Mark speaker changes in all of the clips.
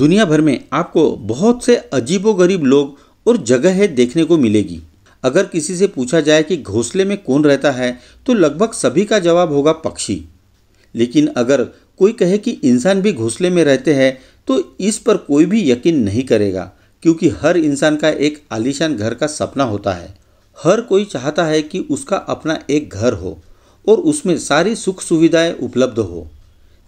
Speaker 1: दुनिया भर में आपको बहुत से अजीबोगरीब लोग और जगह है देखने को मिलेगी अगर किसी से पूछा जाए कि घोंसले में कौन रहता है तो लगभग सभी का जवाब होगा पक्षी लेकिन अगर कोई कहे कि इंसान भी घोंसले में रहते हैं तो इस पर कोई भी यकीन नहीं करेगा क्योंकि हर इंसान का एक आलीशान घर का सपना होता है हर कोई चाहता है कि उसका अपना एक घर हो और उसमें सारी सुख सुविधाएं उपलब्ध हो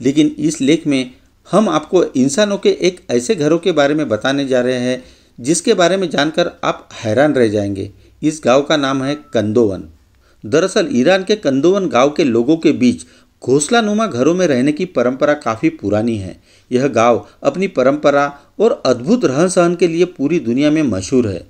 Speaker 1: लेकिन इस लेख में हम आपको इंसानों के एक ऐसे घरों के बारे में बताने जा रहे हैं जिसके बारे में जानकर आप हैरान रह जाएंगे इस गांव का नाम है कंदोवन दरअसल ईरान के कंदोवन गांव के लोगों के बीच घोसला नुमा घरों में रहने की परंपरा काफ़ी पुरानी है यह गांव अपनी परंपरा और अद्भुत रहन सहन के लिए पूरी दुनिया में मशहूर है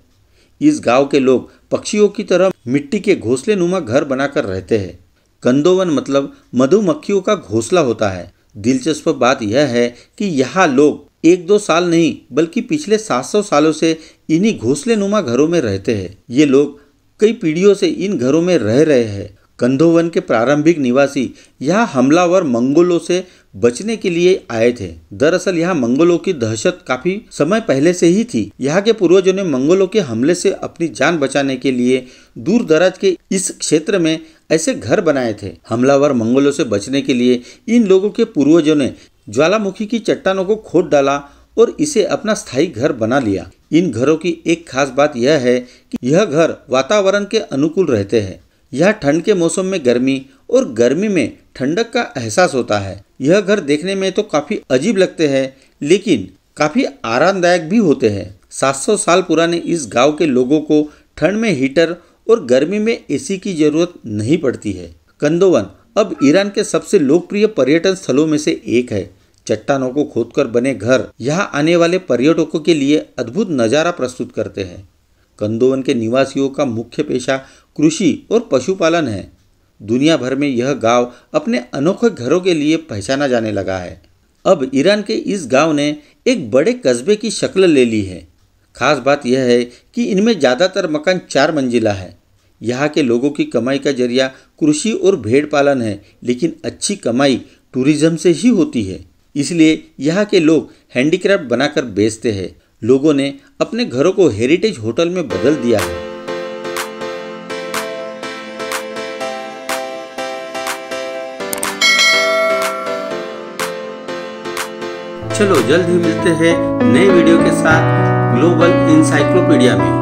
Speaker 1: इस गांव के लोग पक्षियों की तरह मिट्टी के घोंसले नुमा घर बनाकर रहते हैं कंदोवन मतलब मधुमक्खियों का घोंसला होता है दिलचस्प बात यह है कि यहाँ लोग एक दो साल नहीं बल्कि पिछले 700 सालों से इन्हीं घोसले नुमा घरों में रहते हैं ये लोग कई पीढ़ियों से इन घरों में रह रहे हैं कंधोवन के प्रारंभिक निवासी यहाँ हमलावर मंगोलों से बचने के लिए आए थे दरअसल यहाँ मंगोलों की दहशत काफी समय पहले से ही थी यहाँ के पूर्वजों ने मंगोलों के हमले से अपनी जान बचाने के लिए दूर दराज के इस क्षेत्र में ऐसे घर बनाए थे हमलावर मंगोलों से बचने के लिए इन लोगों के पूर्वजों ने ज्वालामुखी की चट्टानों को खोद डाला और इसे अपना स्थायी घर बना लिया इन घरों की एक खास बात यह है कि यह घर वातावरण के अनुकूल रहते हैं यह ठंड के मौसम में गर्मी और गर्मी में ठंडक का एहसास होता है यह घर देखने में तो काफ़ी अजीब लगते हैं लेकिन काफ़ी आरामदायक भी होते हैं 700 साल पुराने इस गांव के लोगों को ठंड में हीटर और गर्मी में एसी की जरूरत नहीं पड़ती है कंदोवन अब ईरान के सबसे लोकप्रिय पर्यटन स्थलों में से एक है चट्टानों को खोदकर बने घर यहाँ आने वाले पर्यटकों के लिए अद्भुत नज़ारा प्रस्तुत करते हैं कंदोवन के निवासियों का मुख्य पेशा कृषि और पशुपालन है दुनिया भर में यह गांव अपने अनोखे घरों के लिए पहचाना जाने लगा है अब ईरान के इस गांव ने एक बड़े कस्बे की शक्ल ले ली है खास बात यह है कि इनमें ज़्यादातर मकान चार मंजिला है यहाँ के लोगों की कमाई का जरिया कृषि और भेड़ पालन है लेकिन अच्छी कमाई टूरिज्म से ही होती है इसलिए यहाँ के लोग हैंडीक्राफ्ट बनाकर बेचते हैं लोगों ने अपने घरों को हेरिटेज होटल में बदल दिया है चलो जल्द ही मिलते हैं नए वीडियो के साथ ग्लोबल इंसाइक्लोपीडिया में